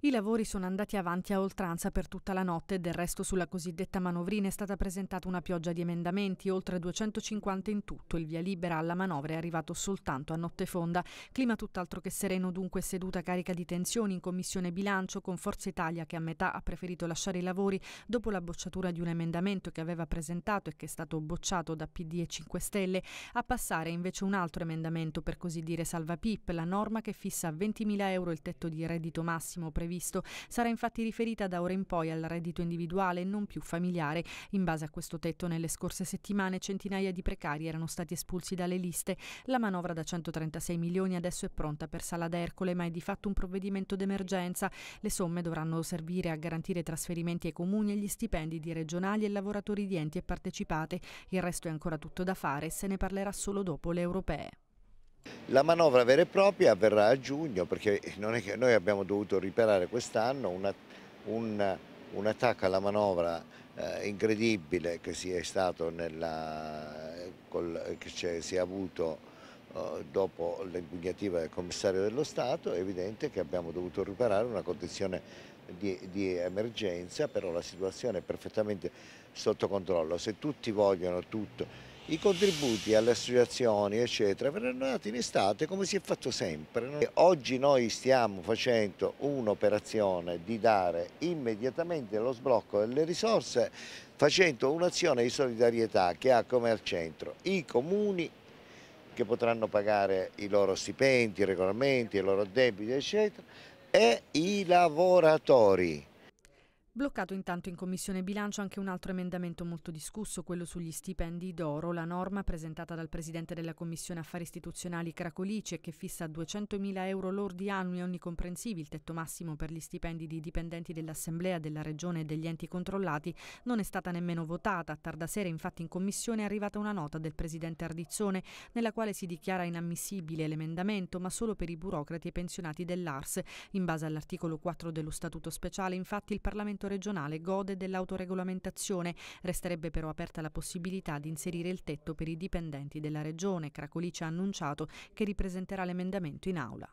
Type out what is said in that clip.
I lavori sono andati avanti a oltranza per tutta la notte, del resto sulla cosiddetta manovrina è stata presentata una pioggia di emendamenti, oltre 250 in tutto, il via libera alla manovra è arrivato soltanto a notte fonda. Clima tutt'altro che sereno dunque seduta carica di tensioni in commissione bilancio con Forza Italia che a metà ha preferito lasciare i lavori dopo la bocciatura di un emendamento che aveva presentato e che è stato bocciato da PD e 5 Stelle, a passare invece un altro emendamento per così dire salva PIP, la norma che fissa a 20.000 euro il tetto di reddito massimo previsto previsto. Sarà infatti riferita da ora in poi al reddito individuale e non più familiare. In base a questo tetto, nelle scorse settimane centinaia di precari erano stati espulsi dalle liste. La manovra da 136 milioni adesso è pronta per Sala d'Ercole, ma è di fatto un provvedimento d'emergenza. Le somme dovranno servire a garantire trasferimenti ai comuni e gli stipendi di regionali e lavoratori di enti e partecipate. Il resto è ancora tutto da fare e se ne parlerà solo dopo le europee. La manovra vera e propria avverrà a giugno perché noi abbiamo dovuto riparare quest'anno un, un, un, attacco alla manovra eh, incredibile che si è, nella, col, che si è avuto eh, dopo l'impugnativa del commissario dello Stato è evidente che abbiamo dovuto riparare una condizione di, di, emergenza, però la situazione è perfettamente sotto controllo. Se tutti vogliono tutto, i contributi alle associazioni eccetera verranno dati in estate come si è fatto sempre. No? Oggi noi stiamo facendo un'operazione di dare immediatamente lo sblocco delle risorse facendo un'azione di solidarietà che ha come al centro i comuni che potranno pagare i loro stipendi, i regolamenti, i loro debiti eccetera e i lavoratori. Bloccato intanto in Commissione Bilancio anche un altro emendamento molto discusso, quello sugli stipendi d'oro, la norma presentata dal Presidente della Commissione Affari Istituzionali Cracolice che fissa a 200.000 euro lordi annui onnicomprensivi il tetto massimo per gli stipendi di dipendenti dell'Assemblea, della Regione e degli enti controllati non è stata nemmeno votata. A tarda sera infatti in Commissione è arrivata una nota del Presidente Ardizzone nella quale si dichiara inammissibile l'emendamento ma solo per i burocrati e pensionati dell'ARS. In base all'articolo 4 dello Statuto Speciale infatti il Parlamento Parlamento regionale gode dell'autoregolamentazione. Resterebbe però aperta la possibilità di inserire il tetto per i dipendenti della regione. Cracolice ha annunciato che ripresenterà l'emendamento in aula.